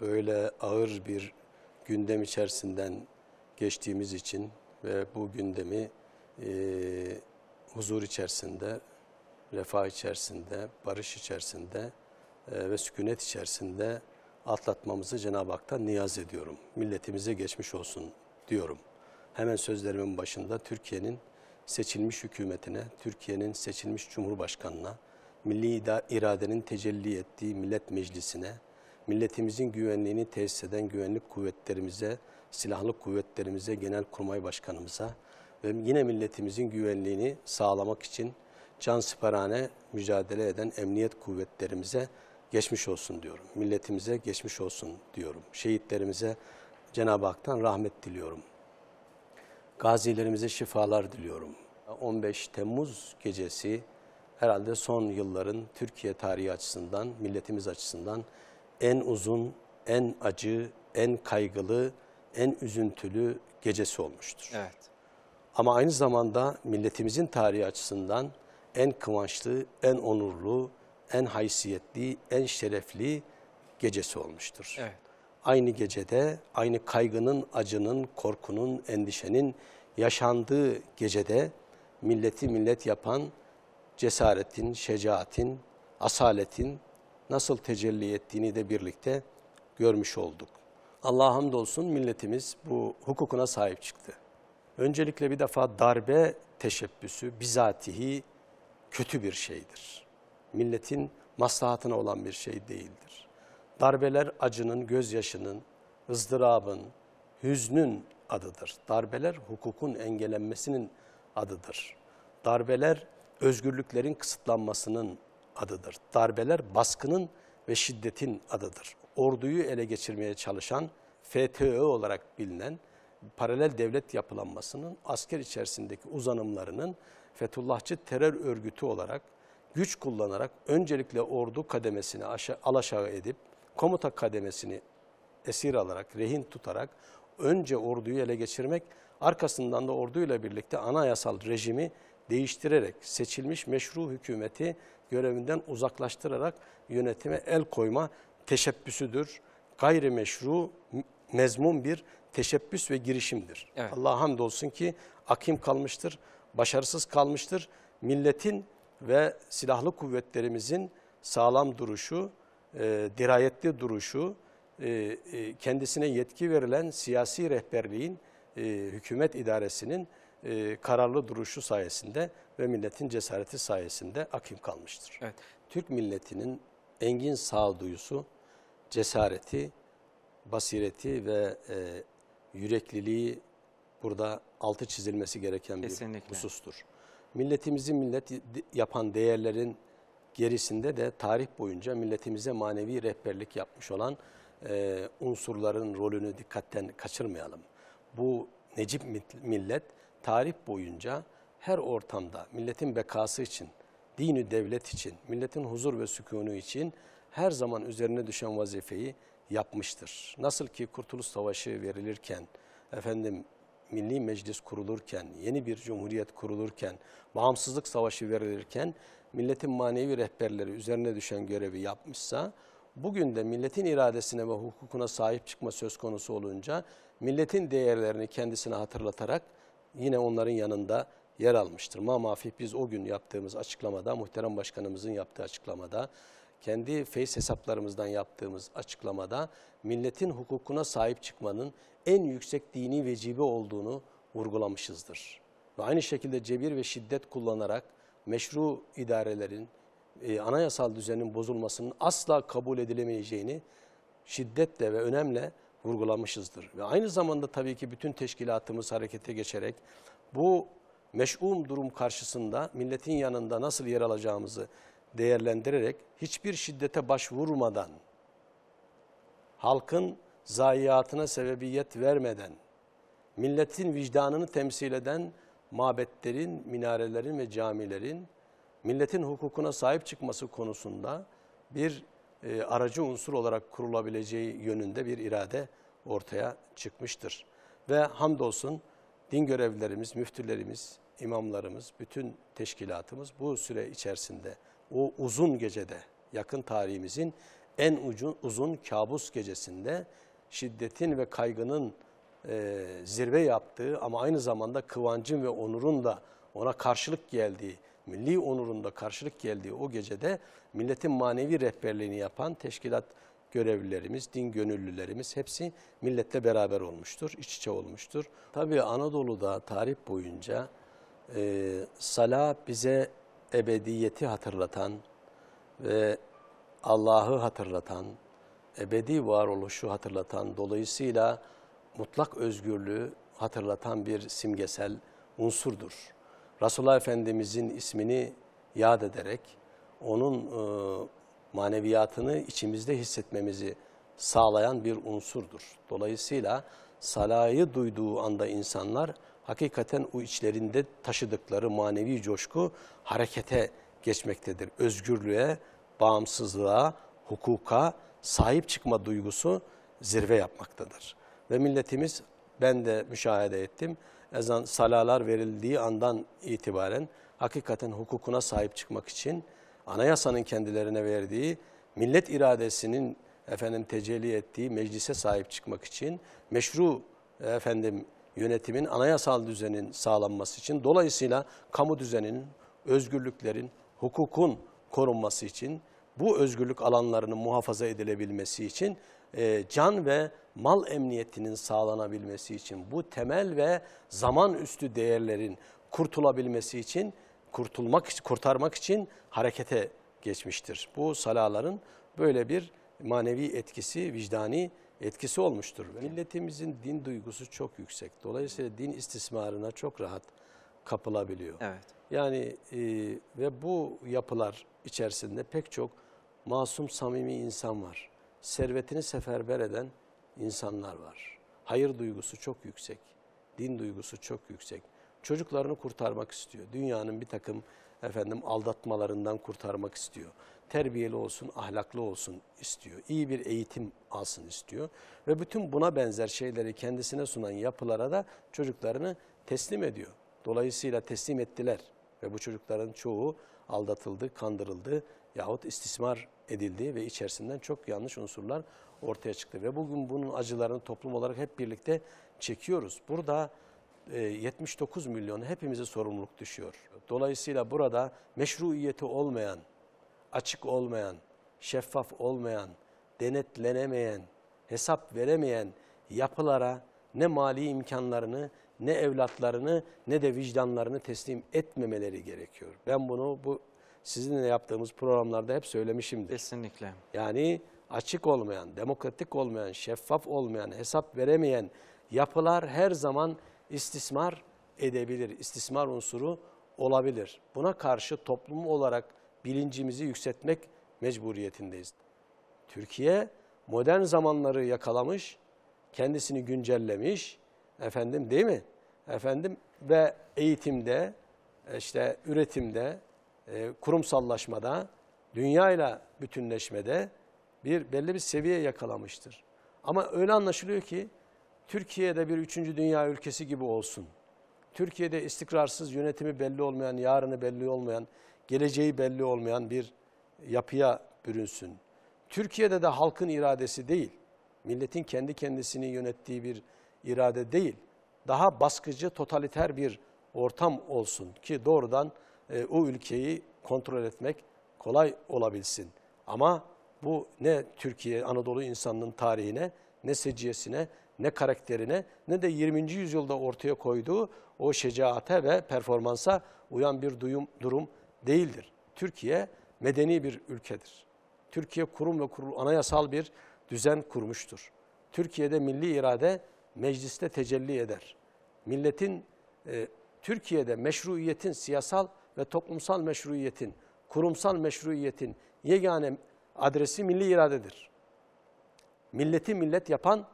Böyle ağır bir gündem içerisinden geçtiğimiz için ve bu gündemi e, huzur içerisinde, refah içerisinde, barış içerisinde e, ve sükunet içerisinde atlatmamızı Cenab-ı Hak'tan niyaz ediyorum. Milletimize geçmiş olsun diyorum. Hemen sözlerimin başında Türkiye'nin seçilmiş hükümetine, Türkiye'nin seçilmiş cumhurbaşkanına, milli iradenin tecelli ettiği millet meclisine, milletimizin güvenliğini tesis eden güvenlik kuvvetlerimize, silahlı kuvvetlerimize, genel kurmay başkanımıza ve yine milletimizin güvenliğini sağlamak için can siperhane mücadele eden emniyet kuvvetlerimize geçmiş olsun diyorum. Milletimize geçmiş olsun diyorum. Şehitlerimize Cenab-ı Hak'tan rahmet diliyorum. Gazilerimize şifalar diliyorum. 15 Temmuz gecesi herhalde son yılların Türkiye tarihi açısından, milletimiz açısından en uzun, en acı, en kaygılı, en üzüntülü gecesi olmuştur. Evet. Ama aynı zamanda milletimizin tarihi açısından en kıvançlı, en onurlu, en haysiyetli, en şerefli gecesi olmuştur. Evet. Aynı gecede, aynı kaygının, acının, korkunun, endişenin yaşandığı gecede milleti millet yapan cesaretin, şecaatin, asaletin, nasıl tecelli ettiğini de birlikte görmüş olduk. Allah hamdolsun milletimiz bu hukukuna sahip çıktı. Öncelikle bir defa darbe teşebbüsü bizatihi kötü bir şeydir. Milletin maslahatına olan bir şey değildir. Darbeler acının, gözyaşının, ızdırabın, hüznün adıdır. Darbeler hukukun engellenmesinin adıdır. Darbeler özgürlüklerin kısıtlanmasının adıdır. Darbeler baskının ve şiddetin adıdır. Orduyu ele geçirmeye çalışan FTÖ olarak bilinen paralel devlet yapılanmasının asker içerisindeki uzanımlarının Fethullahçı terör örgütü olarak güç kullanarak öncelikle ordu kademesini alaşağı edip komuta kademesini esir alarak, rehin tutarak önce orduyu ele geçirmek, arkasından da orduyla birlikte anayasal rejimi değiştirerek seçilmiş meşru hükümeti görevinden uzaklaştırarak yönetime el koyma teşebbüsüdür. Gayrimeşru mezmun bir teşebbüs ve girişimdir. Evet. Allah'a hamdolsun ki akim kalmıştır, başarısız kalmıştır. Milletin ve silahlı kuvvetlerimizin sağlam duruşu, e, dirayetli duruşu, e, e, kendisine yetki verilen siyasi rehberliğin, e, hükümet idaresinin e, kararlı duruşu sayesinde ve milletin cesareti sayesinde akim kalmıştır. Evet. Türk milletinin engin sağduyusu, cesareti, basireti ve e, yürekliliği burada altı çizilmesi gereken Kesinlikle. bir husustur. Milletimizi millet yapan değerlerin gerisinde de tarih boyunca milletimize manevi rehberlik yapmış olan e, unsurların rolünü dikkatten kaçırmayalım. Bu Necip millet tarih boyunca her ortamda milletin bekası için, dini devlet için, milletin huzur ve sükunu için her zaman üzerine düşen vazifeyi yapmıştır. Nasıl ki Kurtuluş Savaşı verilirken, efendim Milli Meclis kurulurken, yeni bir cumhuriyet kurulurken, bağımsızlık savaşı verilirken milletin manevi rehberleri üzerine düşen görevi yapmışsa, bugün de milletin iradesine ve hukukuna sahip çıkma söz konusu olunca milletin değerlerini kendisine hatırlatarak yine onların yanında yer almıştır. Ma biz o gün yaptığımız açıklamada, muhterem başkanımızın yaptığı açıklamada, kendi face hesaplarımızdan yaptığımız açıklamada milletin hukukuna sahip çıkmanın en yüksek dini vecibe olduğunu vurgulamışızdır. Ve aynı şekilde cebir ve şiddet kullanarak meşru idarelerin, e, anayasal düzenin bozulmasının asla kabul edilemeyeceğini şiddetle ve önemle vurgulamışızdır. Ve aynı zamanda tabii ki bütün teşkilatımız harekete geçerek bu meş'um durum karşısında milletin yanında nasıl yer alacağımızı değerlendirerek hiçbir şiddete başvurmadan, halkın zayiatına sebebiyet vermeden, milletin vicdanını temsil eden mabetlerin, minarelerin ve camilerin milletin hukukuna sahip çıkması konusunda bir e, aracı unsur olarak kurulabileceği yönünde bir irade ortaya çıkmıştır. Ve hamdolsun din görevlilerimiz, müftülerimiz, imamlarımız, bütün teşkilatımız bu süre içerisinde o uzun gecede yakın tarihimizin en uzun, uzun kabus gecesinde şiddetin ve kaygının e, zirve yaptığı ama aynı zamanda kıvancın ve onurun da ona karşılık geldiği milli onurunda karşılık geldiği o gecede milletin manevi rehberliğini yapan teşkilat görevlilerimiz, din gönüllülerimiz hepsi milletle beraber olmuştur, iç içe olmuştur. Tabii Anadolu'da tarih boyunca e, sala bize ebediyeti hatırlatan ve Allah'ı hatırlatan, ebedi varoluşu hatırlatan, dolayısıyla mutlak özgürlüğü hatırlatan bir simgesel unsurdur. Resulullah Efendimizin ismini yad ederek onun e, maneviyatını içimizde hissetmemizi sağlayan bir unsurdur. Dolayısıyla salayı duyduğu anda insanlar hakikaten o içlerinde taşıdıkları manevi coşku harekete geçmektedir. Özgürlüğe, bağımsızlığa, hukuka sahip çıkma duygusu zirve yapmaktadır. Ve milletimiz ben de müşahede ettim ezan salalar verildiği andan itibaren hakikaten hukukuna sahip çıkmak için anayasanın kendilerine verdiği millet iradesinin efendim tecelli ettiği meclise sahip çıkmak için meşru efendim yönetimin anayasal düzenin sağlanması için dolayısıyla kamu düzeninin, özgürlüklerin, hukukun korunması için bu özgürlük alanlarının muhafaza edilebilmesi için e, can ve mal emniyetinin sağlanabilmesi için bu temel ve zaman üstü değerlerin kurtulabilmesi için kurtulmak kurtarmak için harekete geçmiştir. Bu salaların böyle bir manevi etkisi, vicdani etkisi olmuştur. Milletimizin din duygusu çok yüksek. Dolayısıyla din istismarına çok rahat kapılabiliyor. Evet. Yani e, ve bu yapılar içerisinde pek çok masum samimi insan var. Servetini seferber eden insanlar var. Hayır duygusu çok yüksek. Din duygusu çok yüksek. Çocuklarını kurtarmak istiyor. Dünyanın bir takım efendim aldatmalarından kurtarmak istiyor. Terbiyeli olsun, ahlaklı olsun istiyor. İyi bir eğitim alsın istiyor. Ve bütün buna benzer şeyleri kendisine sunan yapılara da çocuklarını teslim ediyor. Dolayısıyla teslim ettiler. Ve bu çocukların çoğu aldatıldı, kandırıldı yahut istismar edildi ve içerisinden çok yanlış unsurlar ortaya çıktı. Ve bugün bunun acılarını toplum olarak hep birlikte çekiyoruz. Burada 79 e, milyon hepimize sorumluluk düşüyor. Dolayısıyla burada meşruiyeti olmayan, açık olmayan, şeffaf olmayan, denetlenemeyen, hesap veremeyen yapılara ne mali imkanlarını ne evlatlarını ne de vicdanlarını teslim etmemeleri gerekiyor. Ben bunu bu sizinle yaptığımız programlarda hep söylemişimdir. Kesinlikle. Yani açık olmayan, demokratik olmayan, şeffaf olmayan, hesap veremeyen yapılar her zaman istismar edebilir, istismar unsuru olabilir. Buna karşı toplum olarak bilincimizi yükseltmek mecburiyetindeyiz. Türkiye modern zamanları yakalamış, kendisini güncellemiş, Efendim değil mi? Efendim ve eğitimde, işte üretimde, e, kurumsallaşmada, dünyayla bütünleşmede bir belli bir seviye yakalamıştır. Ama öyle anlaşılıyor ki Türkiye'de bir üçüncü dünya ülkesi gibi olsun. Türkiye'de istikrarsız yönetimi belli olmayan, yarını belli olmayan, geleceği belli olmayan bir yapıya bürünsün. Türkiye'de de halkın iradesi değil, milletin kendi kendisini yönettiği bir irade değil, daha baskıcı, totaliter bir ortam olsun ki doğrudan e, o ülkeyi kontrol etmek kolay olabilsin. Ama bu ne Türkiye, Anadolu insanının tarihine, ne seciyesine, ne karakterine, ne de 20. yüzyılda ortaya koyduğu o şecaate ve performansa uyan bir duyum, durum değildir. Türkiye medeni bir ülkedir. Türkiye kurum ve kurul anayasal bir düzen kurmuştur. Türkiye'de milli irade mecliste tecelli eder. Milletin e, Türkiye'de meşruiyetin siyasal ve toplumsal meşruiyetin, kurumsal meşruiyetin yegane adresi milli iradedir. Milleti millet yapan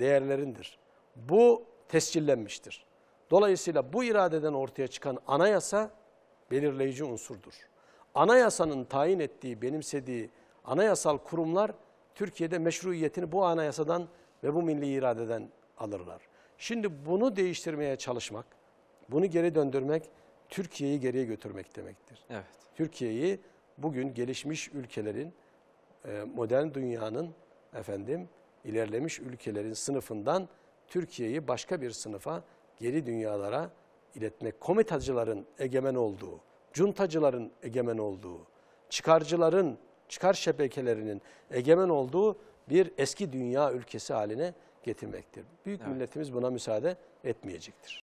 değerlerindir. Bu tescillenmiştir. Dolayısıyla bu iradeden ortaya çıkan anayasa belirleyici unsurdur. Anayasanın tayin ettiği, benimsediği anayasal kurumlar Türkiye'de meşruiyetini bu anayasadan ve bu milli iradeden alırlar. Şimdi bunu değiştirmeye çalışmak, bunu geri döndürmek Türkiye'yi geriye götürmek demektir. Evet. Türkiye'yi bugün gelişmiş ülkelerin, e, modern dünyanın efendim ilerlemiş ülkelerin sınıfından Türkiye'yi başka bir sınıfa, geri dünyalara iletmek, komitacıların egemen olduğu, cuntacıların egemen olduğu, çıkarcıların, çıkar şebekelerinin egemen olduğu bir eski dünya ülkesi haline getirmektir. Büyük evet. milletimiz buna müsaade etmeyecektir.